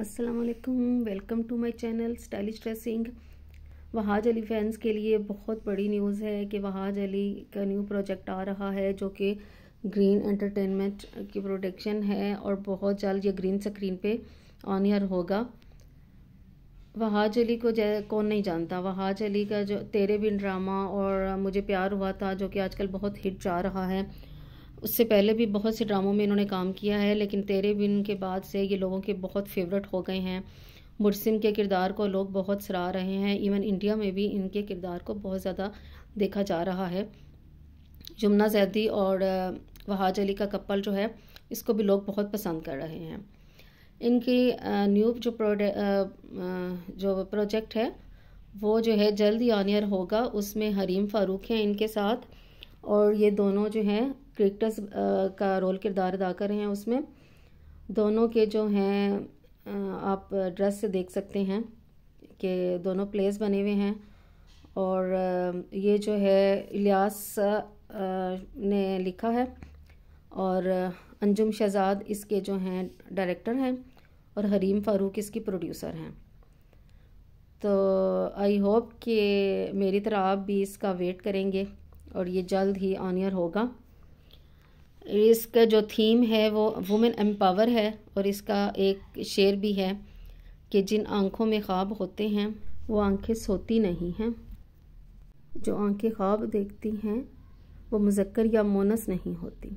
असलकम welcome to my channel stylish dressing Wahaj Ali fans के लिए बहुत बड़ी न्यूज़ है कि वहाज अली का न्यू प्रोजेक्ट आ रहा है जो कि ग्रीन एंटरटेनमेंट की प्रोडक्शन है और बहुत जल्द ये ग्रीन स्क्रीन पे ऑन ईयर होगा वहाज अली को जै कौन नहीं जानता वहाज अली का जो तेरे बिन ड्रामा और मुझे प्यार हुआ था जो कि आजकल बहुत हिट जा रहा है उससे पहले भी बहुत से ड्रामों में इन्होंने काम किया है लेकिन तेरे बिन के बाद से ये लोगों के बहुत फेवरेट हो गए हैं मुरसिम के किरदार को लोग बहुत सराह रहे हैं इवन इंडिया में भी इनके किरदार को बहुत ज़्यादा देखा जा रहा है जुमना जैदी और वहाज अली का कपल जो है इसको भी लोग बहुत पसंद कर रहे हैं इनकी न्यू जो प्रोड जो प्रोजेक्ट है वो जो है जल्द ही ऑनियर होगा उसमें हरीम फ़ारूक हैं इनके साथ और ये दोनों जो हैं क्रिकेटर्स uh, का रोल किरदार अदा कर रहे हैं उसमें दोनों के जो हैं uh, आप ड्रेस से देख सकते हैं कि दोनों प्लेयर्स बने हुए हैं और uh, ये जो है इलियास ने लिखा है और अंजुम शहजाद इसके जो हैं डायरेक्टर हैं और हरीम फ़ारूक इसकी प्रोड्यूसर हैं तो आई होप कि मेरी तरह आप भी इसका वेट करेंगे और ये जल्द ही ऑनियर होगा इसका जो थीम है वो वुमेन एम्पावर है और इसका एक शेर भी है कि जिन आँखों में ख्वाब होते हैं वो आंखें सोती नहीं हैं जो आंखें ख्वाब देखती हैं वो मुजक्कर या मोनस नहीं होती